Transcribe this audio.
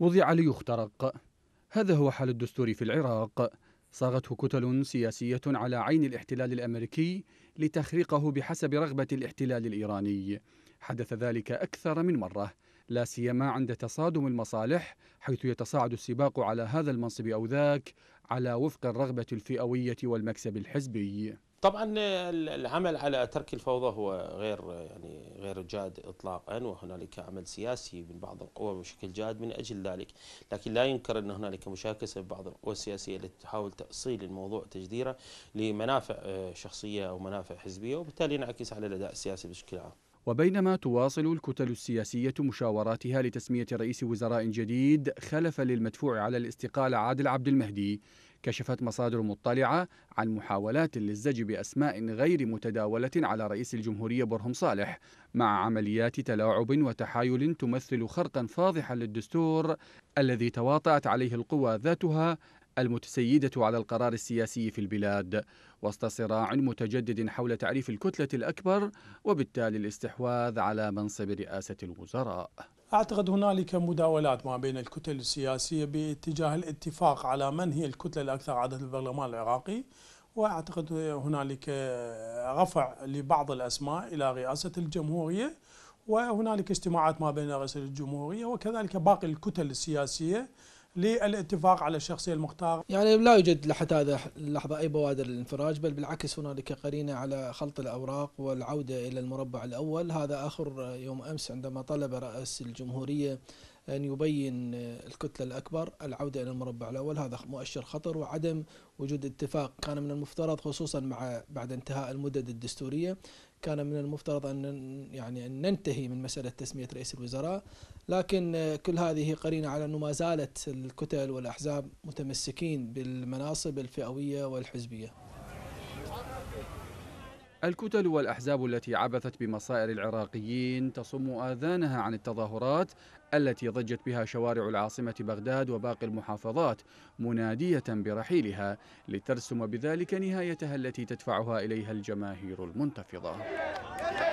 وضع ليخترق هذا هو حال الدستور في العراق صاغته كتل سياسية على عين الاحتلال الأمريكي لتخريقه بحسب رغبة الاحتلال الإيراني حدث ذلك أكثر من مرة لا سيما عند تصادم المصالح حيث يتصاعد السباق على هذا المنصب أو ذاك على وفق الرغبة الفئوية والمكسب الحزبي طبعا العمل على ترك الفوضى هو غير يعني غير جاد اطلاقا وهنالك عمل سياسي من بعض القوى بشكل جاد من اجل ذلك، لكن لا ينكر ان هنالك مشاكسه ببعض القوى السياسيه التي تحاول تاصيل الموضوع تجديره لمنافع آه، شخصيه او منافع حزبيه وبالتالي ينعكس على الاداء السياسي بشكل عام. وبينما تواصل الكتل السياسية مشاوراتها لتسمية رئيس وزراء جديد خلف للمدفوع على الاستقالة عادل عبد المهدي كشفت مصادر مطلعة عن محاولات للزج بأسماء غير متداولة على رئيس الجمهورية برهم صالح مع عمليات تلاعب وتحايل تمثل خرقا فاضحا للدستور الذي تواطأت عليه القوى ذاتها المتسيدة على القرار السياسي في البلاد وسط صراع متجدد حول تعريف الكتلة الأكبر وبالتالي الاستحواذ على منصب رئاسة الوزراء أعتقد هنالك مداولات ما بين الكتل السياسية باتجاه الاتفاق على من هي الكتلة الأكثر عدد البرلمان العراقي وأعتقد هنالك رفع لبعض الأسماء إلى رئاسة الجمهورية وهنالك اجتماعات ما بين رئاسة الجمهورية وكذلك باقي الكتل السياسية للاتفاق على الشخصية المختار يعني لا يوجد لحد هذا اللحظة أي بوادر للانفراج بل بالعكس هنالك قرينة على خلط الأوراق والعودة إلى المربع الأول هذا آخر يوم أمس عندما طلب رئيس الجمهورية أن يبين الكتلة الأكبر العودة إلى المربع الأول هذا مؤشر خطر وعدم وجود اتفاق كان من المفترض خصوصا مع بعد انتهاء المدد الدستورية كان من المفترض أن يعني أن ننتهي من مسألة تسمية رئيس الوزراء لكن كل هذه قرينة على أنه ما زالت الكتل والأحزاب متمسكين بالمناصب الفئوية والحزبية الكتل والأحزاب التي عبثت بمصائر العراقيين تصم آذانها عن التظاهرات التي ضجت بها شوارع العاصمة بغداد وباقي المحافظات منادية برحيلها لترسم بذلك نهايتها التي تدفعها إليها الجماهير المنتفضة